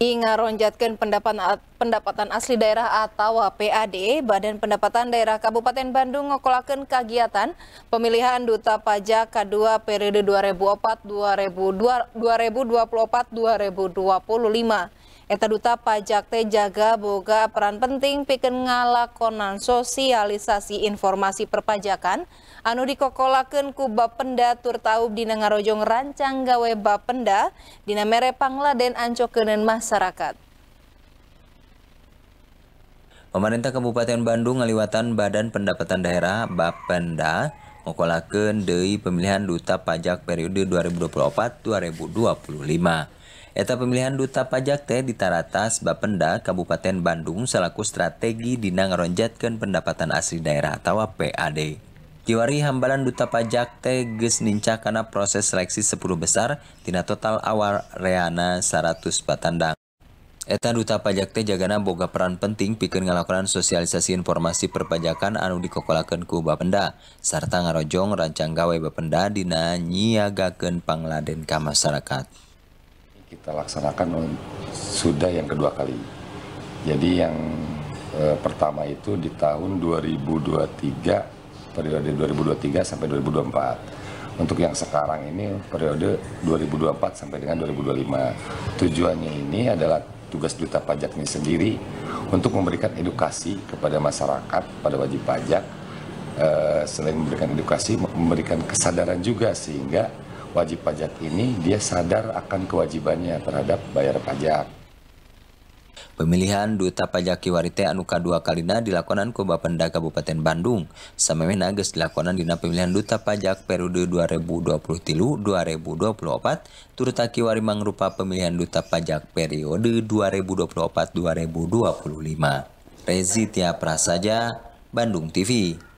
Ngaronjatkan pendapatan, pendapatan asli daerah atau PAD, Badan Pendapatan Daerah Kabupaten Bandung ngokolakan kegiatan pemilihan Duta Pajak K2 periode 2024 2025 Eta duta pajak teh jaga boga peran penting pikeun ngalakonan sosialisasi informasi perpajakan anu dikokolakeun ku Bapenda Turtaub dina ngarojong rancang gawe Bapenda dina mere pangladen ancokeun masyarakat. Pemerintah Kabupaten Bandung ngaliwatan Badan Pendapatan Daerah Bapenda okola Ken De pemilihan duta pajak periode 20242025 eta pemilihan duta pajak T di Ta atas Ba Penda Kabupaten Bandung selaku strategidinangronjatkan pendapatan asli daerah tawa pad jiwaari hambalan duta pajak Tgesninincah karena proses seleksi 10 besartinana total awar Reana 100 patandadang Eta duta pajak teh jagana boga peran penting pikir ngelakukan sosialisasi informasi perpajakan anu dikokolakan ku Bapenda, serta ngarojong rancang gawe Bapenda dina nyiagakan pangladen ke masyarakat. Kita laksanakan sudah yang kedua kali. Jadi yang e, pertama itu di tahun 2023, periode 2023 sampai 2024 untuk yang sekarang ini periode 2024 sampai dengan 2025. Tujuannya ini adalah tugas duta pajak ini sendiri untuk memberikan edukasi kepada masyarakat, pada wajib pajak. Eh, selain memberikan edukasi, memberikan kesadaran juga sehingga wajib pajak ini dia sadar akan kewajibannya terhadap bayar pajak. Pemilihan Duta Pajak Kiwarite anu dua kalina dilakonan ku Bapenda Kabupaten Bandung. Samemena geus dilakonan dina pemilihan Duta Pajak periode 2023-2024 turta kiwari mangrupa pemilihan Duta Pajak periode 2024-2025. Rezi Prasaja, Bandung TV.